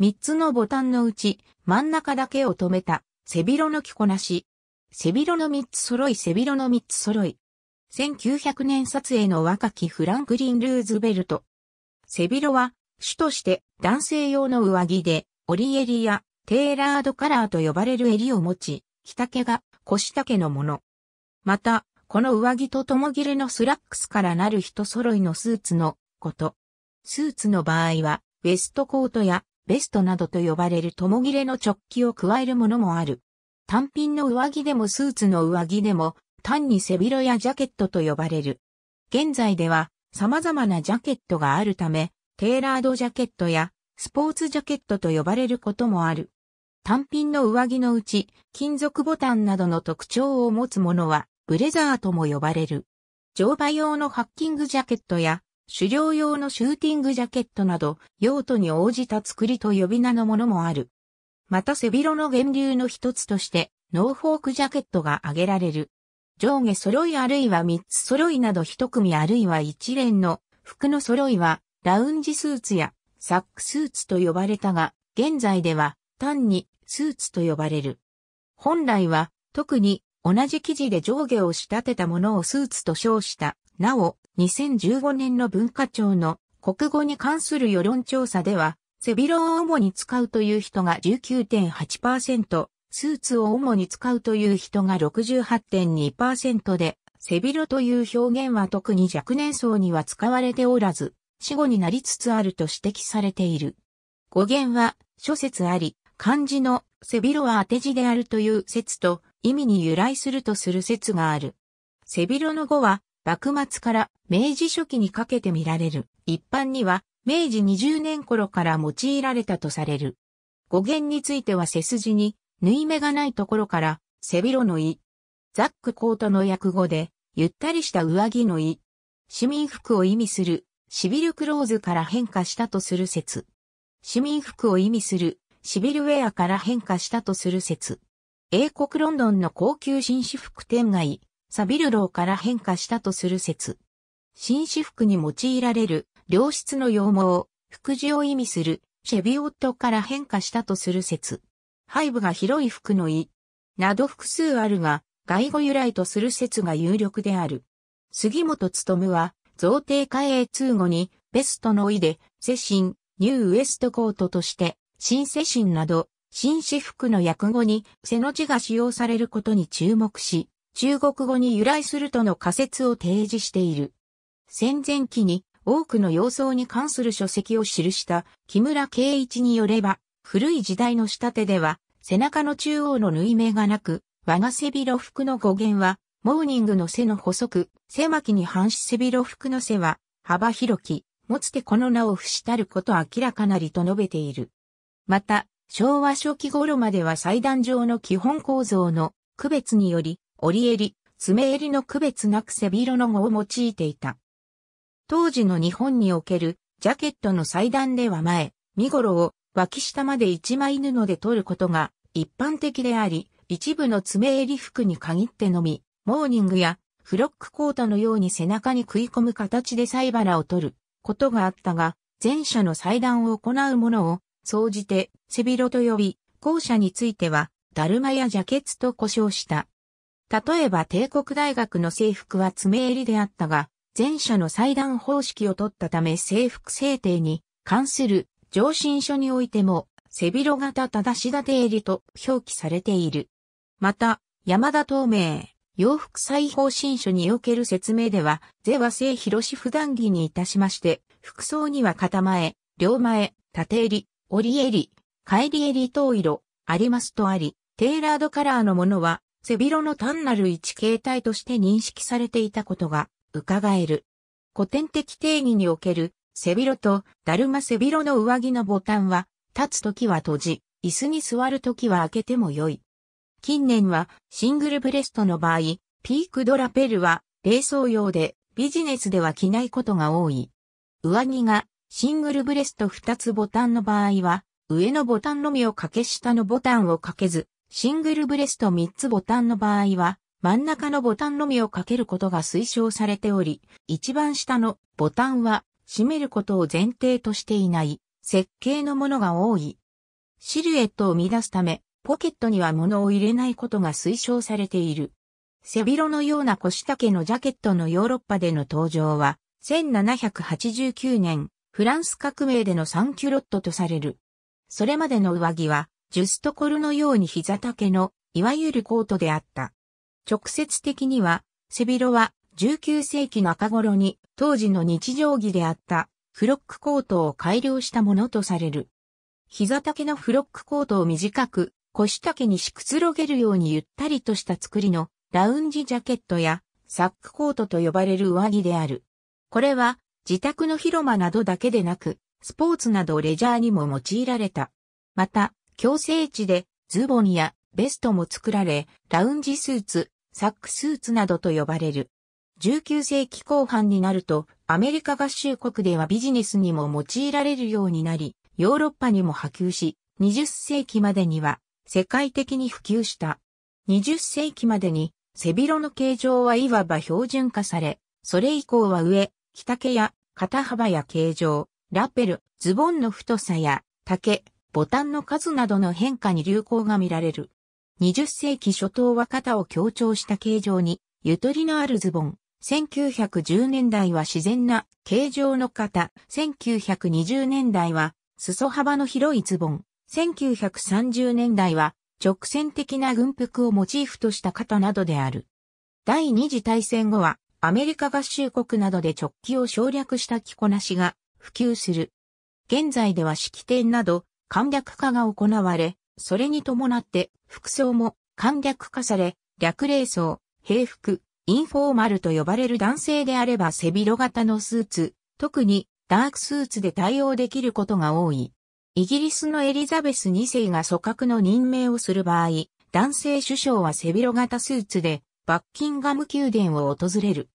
三つのボタンのうち真ん中だけを止めた背広の着こなし。背広の三つ揃い背広の三つ揃い。1900年撮影の若きフランクリン・ルーズベルト。背広は主として男性用の上着でオリエリやテーラードカラーと呼ばれる襟を持ち、着丈が腰丈のもの。また、この上着と共切れのスラックスからなる人揃いのスーツのこと。スーツの場合は、ウェストコートやベストなどと呼ばれるとも切れの直帰を加えるものもある。単品の上着でもスーツの上着でも、単に背広やジャケットと呼ばれる。現在では様々なジャケットがあるため、テーラードジャケットやスポーツジャケットと呼ばれることもある。単品の上着のうち、金属ボタンなどの特徴を持つものは、ブレザーとも呼ばれる。乗馬用のハッキングジャケットや、狩猟用のシューティングジャケットなど、用途に応じた作りと呼び名のものもある。また背広の源流の一つとして、ノーフォークジャケットが挙げられる。上下揃いあるいは三つ揃いなど一組あるいは一連の服の揃いは、ラウンジスーツやサックスーツと呼ばれたが、現在では単にスーツと呼ばれる。本来は特に同じ生地で上下を仕立てたものをスーツと称した。なお、2015年の文化庁の国語に関する世論調査では、背広を主に使うという人が19.8%、スーツを主に使うという人が68.2%で、背広という表現は特に若年層には使われておらず、死後になりつつあると指摘されている。語源は諸説あり、漢字の背広は当て字であるという説と、意味に由来するとする説がある。背広の語は、幕末から明治初期にかけて見られる。一般には明治20年頃から用いられたとされる。語源については背筋に縫い目がないところから背広の意。ザックコートの訳語でゆったりした上着の意。市民服を意味するシビルクローズから変化したとする説。市民服を意味するシビルウェアから変化したとする説。英国ロンドンの高級紳士服店街、サビルローから変化したとする説。紳士服に用いられる良質の羊毛、副字を意味するシェビオットから変化したとする説。背部が広い服の意、など複数あるが、外語由来とする説が有力である。杉本むは、贈呈会英通語に、ベストの意で、世神、ニューウエストコートとして、新世神など、紳士服の訳語に、背の字が使用されることに注目し、中国語に由来するとの仮説を提示している。戦前期に多くの様相に関する書籍を記した木村圭一によれば、古い時代の仕立てでは、背中の中央の縫い目がなく、我が背広服の語源は、モーニングの背の細く、背巻きに反し背広服の背は、幅広き、持つてこの名を伏したること明らかなりと述べている。また、昭和初期頃までは祭壇上の基本構造の区別により、折襟、爪襟の区別なく背広の語を用いていた。当時の日本におけるジャケットの裁断では前、身頃を脇下まで一枚布で取ることが一般的であり、一部の爪襟服に限ってのみ、モーニングやフロックコートのように背中に食い込む形で菜腹を取ることがあったが、前者の裁断を行う者を、総じて背広と呼び、後者については、だるまやジャケツと呼称した。例えば帝国大学の制服は爪襟であったが、前者の裁断方式を取ったため制服制定に関する上申書においても、背広型正し立て襟と表記されている。また、山田東明、洋服再方針書における説明では、是は正広し普段着にいたしまして、服装には片前、両前、縦襟、折襟、帰り襟等色、ありますとあり、テイラードカラーのものは、背広の単なる一形態として認識されていたことが伺える。古典的定義における背広とだるま背広の上着のボタンは、立つ時は閉じ、椅子に座る時は開けても良い。近年はシングルブレストの場合、ピークドラペルは冷装用でビジネスでは着ないことが多い。上着がシングルブレスト2つボタンの場合は、上のボタンのみをかけ下のボタンをかけず、シングルブレスト3つボタンの場合は、真ん中のボタンのみをかけることが推奨されており、一番下のボタンは閉めることを前提としていない設計のものが多い。シルエットを生み出すため、ポケットには物を入れないことが推奨されている。背広のような腰丈のジャケットのヨーロッパでの登場は、1789年、フランス革命でのサンキュロットとされる。それまでの上着は、ジュストコルのように膝丈の、いわゆるコートであった。直接的には、背広は19世紀中頃に当時の日常着であったフロックコートを改良したものとされる。膝丈のフロックコートを短く腰丈にしくつろげるようにゆったりとした作りのラウンジジャケットやサックコートと呼ばれる上着である。これは自宅の広間などだけでなくスポーツなどレジャーにも用いられた。また強制地でズボンやベストも作られ、ラウンジスーツ、サックスーツなどと呼ばれる。19世紀後半になると、アメリカ合衆国ではビジネスにも用いられるようになり、ヨーロッパにも波及し、20世紀までには世界的に普及した。20世紀までに背広の形状はいわば標準化され、それ以降は上、着丈や肩幅や形状、ラペル、ズボンの太さや、丈、ボタンの数などの変化に流行が見られる。20世紀初頭は肩を強調した形状に、ゆとりのあるズボン。1910年代は自然な形状の肩。1920年代は裾幅の広いズボン。1930年代は直線的な軍服をモチーフとした肩などである。第二次大戦後はアメリカ合衆国などで直帰を省略した着こなしが普及する。現在では式典など簡略化が行われ、それに伴って服装も簡略化され、略礼装、平服、インフォーマルと呼ばれる男性であれば背広型のスーツ、特にダークスーツで対応できることが多い。イギリスのエリザベス2世が組閣の任命をする場合、男性首相は背広型スーツでバッキンガム宮殿を訪れる。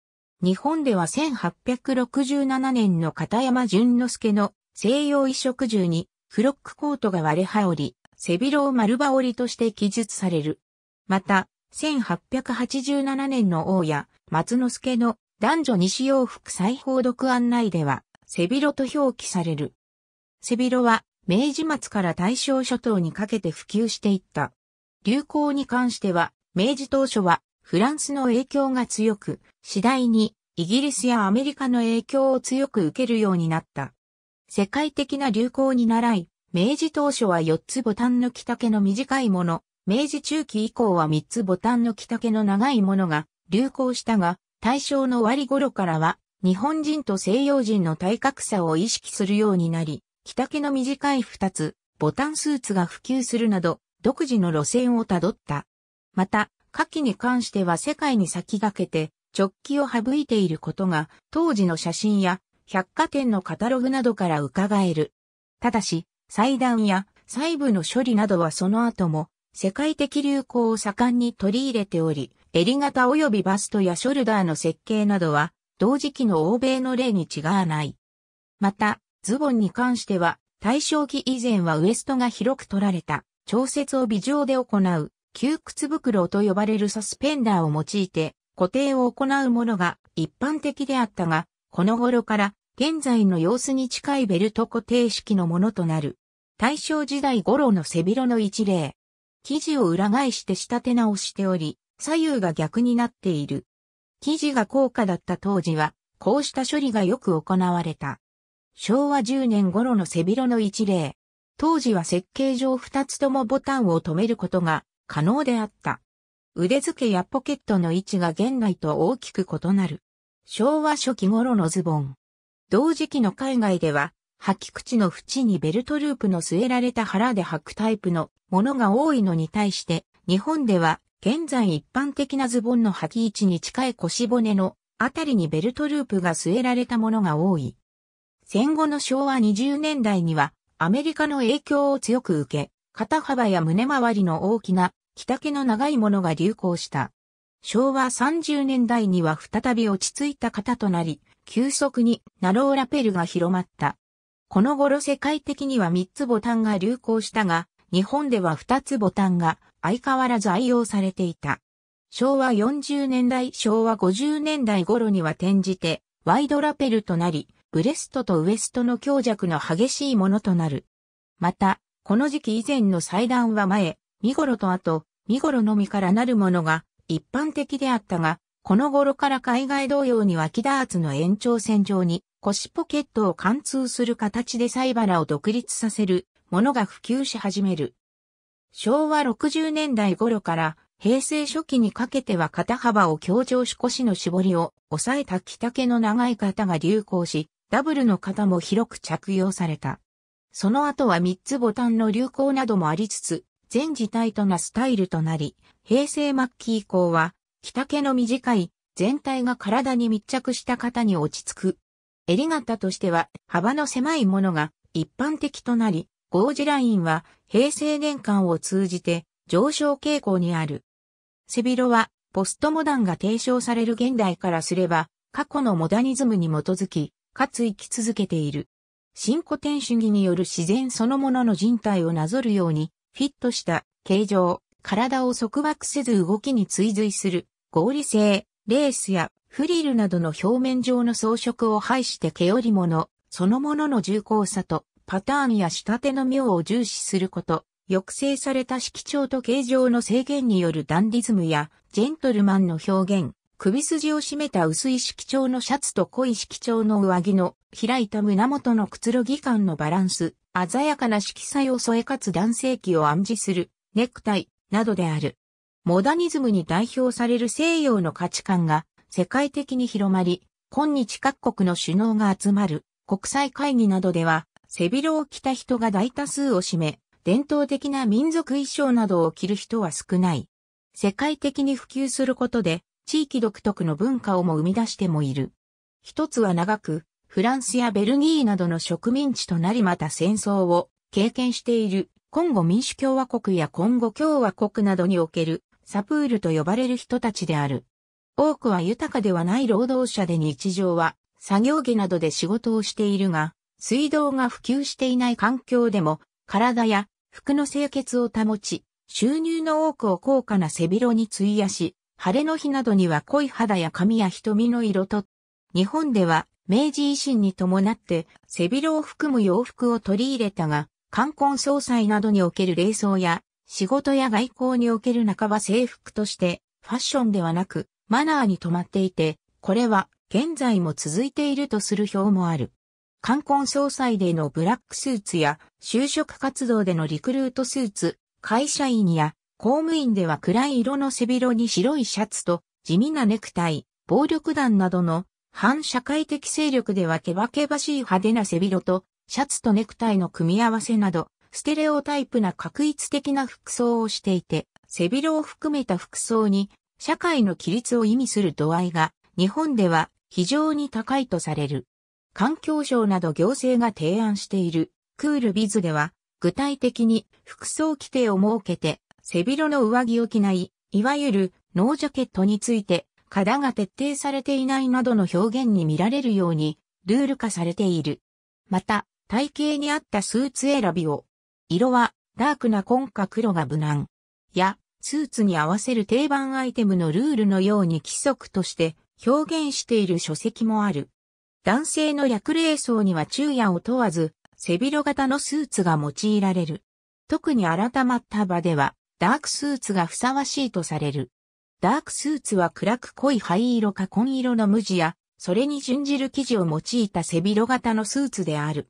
日本では1867年の片山淳之介の西洋衣食住にフロックコートが割れ羽織、背広を丸羽織として記述される。また、1887年の王や松之助の男女西洋服裁縫読案内では、背広と表記される。背広は明治末から大正諸島にかけて普及していった。流行に関しては、明治当初はフランスの影響が強く、次第にイギリスやアメリカの影響を強く受けるようになった。世界的な流行に習い、明治当初は4つボタンの着丈の短いもの、明治中期以降は3つボタンの着丈の長いものが流行したが、大正の終わり頃からは、日本人と西洋人の体格差を意識するようになり、着丈の短い2つ、ボタンスーツが普及するなど、独自の路線をたどった。また、夏季に関しては世界に先駆けて、直帰を省いていることが、当時の写真や百貨店のカタログなどから伺える。ただし、祭壇や細部の処理などはその後も世界的流行を盛んに取り入れており、襟型及びバストやショルダーの設計などは同時期の欧米の例に違わない。また、ズボンに関しては大正期以前はウエストが広く取られた調節を微上で行う窮屈袋と呼ばれるサスペンダーを用いて固定を行うものが一般的であったが、この頃から現在の様子に近いベルト固定式のものとなる。大正時代頃の背広の一例。生地を裏返して仕立て直しており、左右が逆になっている。生地が高価だった当時は、こうした処理がよく行われた。昭和10年頃の背広の一例。当時は設計上2つともボタンを止めることが可能であった。腕付けやポケットの位置が現代と大きく異なる。昭和初期頃のズボン。同時期の海外では、履き口の縁にベルトループの据えられた腹で履くタイプのものが多いのに対して、日本では現在一般的なズボンの履き位置に近い腰骨のあたりにベルトループが据えられたものが多い。戦後の昭和20年代にはアメリカの影響を強く受け、肩幅や胸周りの大きな着丈の長いものが流行した。昭和30年代には再び落ち着いた型となり、急速にナローラペルが広まった。この頃世界的には3つボタンが流行したが、日本では2つボタンが相変わらず愛用されていた。昭和40年代、昭和50年代頃には転じて、ワイドラペルとなり、ブレストとウエストの強弱の激しいものとなる。また、この時期以前の祭壇は前、見頃と後、見頃のみからなるものが一般的であったが、この頃から海外同様に脇ダーツの延長線上に腰ポケットを貫通する形でサイバラを独立させるものが普及し始める。昭和60年代頃から平成初期にかけては肩幅を強調し腰の絞りを抑えた着丈の長い肩が流行し、ダブルの肩も広く着用された。その後は3つボタンの流行などもありつつ、全自体となスタイルとなり、平成末期以降は、着丈の短い、全体が体に密着した型に落ち着く。襟型としては、幅の狭いものが一般的となり、ゴージラインは平成年間を通じて上昇傾向にある。背広はポストモダンが提唱される現代からすれば、過去のモダニズムに基づき、かつ生き続けている。新古典主義による自然そのものの人体をなぞるように、フィットした形状、体を束縛せず動きに追随する合理性、レースやフリルなどの表面上の装飾を排して毛織物、そのものの重厚さとパターンや仕立ての妙を重視すること、抑制された色調と形状の制限によるダンディズムやジェントルマンの表現、首筋を締めた薄い色調のシャツと濃い色調の上着の開いた胸元のくつろぎ感のバランス、鮮やかな色彩を添えかつ男性器を暗示するネクタイ、などである。モダニズムに代表される西洋の価値観が世界的に広まり、今日各国の首脳が集まる国際会議などでは、背広を着た人が大多数を占め、伝統的な民族衣装などを着る人は少ない。世界的に普及することで、地域独特の文化をも生み出してもいる。一つは長く、フランスやベルギーなどの植民地となりまた戦争を経験しているコンゴ民主共和国やコンゴ共和国などにおけるサプールと呼ばれる人たちである。多くは豊かではない労働者で日常は作業着などで仕事をしているが、水道が普及していない環境でも体や服の清潔を保ち、収入の多くを高価な背広に費やし、晴れの日などには濃い肌や髪や瞳の色と、日本では明治維新に伴って背広を含む洋服を取り入れたが、冠婚葬祭などにおける礼装や、仕事や外交における半ば制服として、ファッションではなく、マナーに止まっていて、これは、現在も続いているとする表もある。冠婚葬祭でのブラックスーツや、就職活動でのリクルートスーツ、会社員や、公務員では暗い色の背広に白いシャツと、地味なネクタイ、暴力団などの、反社会的勢力ではけばけばしい派手な背広と、シャツとネクタイの組み合わせなど、ステレオタイプな確一的な服装をしていて、背広を含めた服装に、社会の規律を意味する度合いが、日本では非常に高いとされる。環境省など行政が提案している、クールビズでは、具体的に服装規定を設けて、背広の上着を着ない、いわゆるノージャケットについて、肩が徹底されていないなどの表現に見られるように、ルール化されている。また、体型に合ったスーツ選びを。色は、ダークな紺か黒が無難。や、スーツに合わせる定番アイテムのルールのように規則として表現している書籍もある。男性の略礼装には昼夜を問わず、背広型のスーツが用いられる。特に改まった場では、ダークスーツがふさわしいとされる。ダークスーツは暗く濃い灰色か紺色の無地や、それに準じる生地を用いた背広型のスーツである。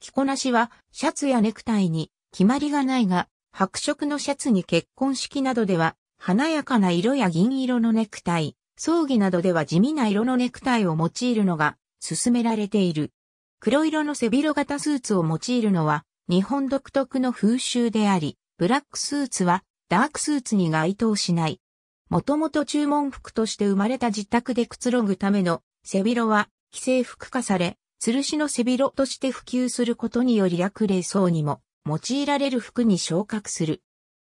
着こなしはシャツやネクタイに決まりがないが、白色のシャツに結婚式などでは、華やかな色や銀色のネクタイ、葬儀などでは地味な色のネクタイを用いるのが勧められている。黒色の背広型スーツを用いるのは日本独特の風習であり、ブラックスーツはダークスーツに該当しない。もともと注文服として生まれた自宅でくつろぐための背広は既製服化され、吊るしの背広として普及することにより略礼装にも用いられる服に昇格する。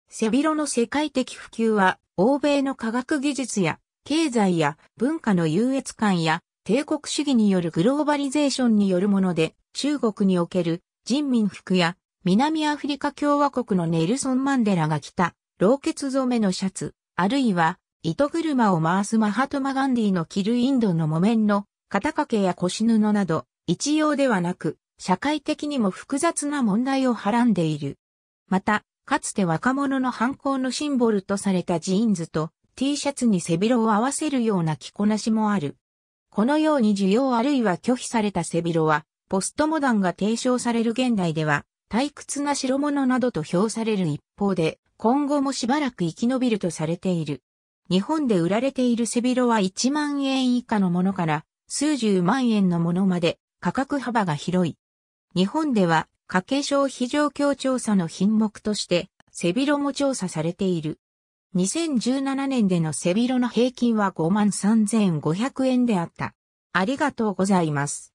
背広の世界的普及は、欧米の科学技術や、経済や文化の優越感や、帝国主義によるグローバリゼーションによるもので、中国における人民服や、南アフリカ共和国のネルソン・マンデラが着た、老血染めのシャツ、あるいは、糸車を回すマハトマガンディの着るインドの木綿の肩掛けや腰布など、一様ではなく、社会的にも複雑な問題をはらんでいる。また、かつて若者の反抗のシンボルとされたジーンズと T シャツに背広を合わせるような着こなしもある。このように需要あるいは拒否された背広は、ポストモダンが提唱される現代では、退屈な代物などと評される一方で、今後もしばらく生き延びるとされている。日本で売られている背広は1万円以下のものから数十万円のものまで価格幅が広い。日本では家計消費状況調査の品目として背広も調査されている。2017年での背広の平均は53,500円であった。ありがとうございます。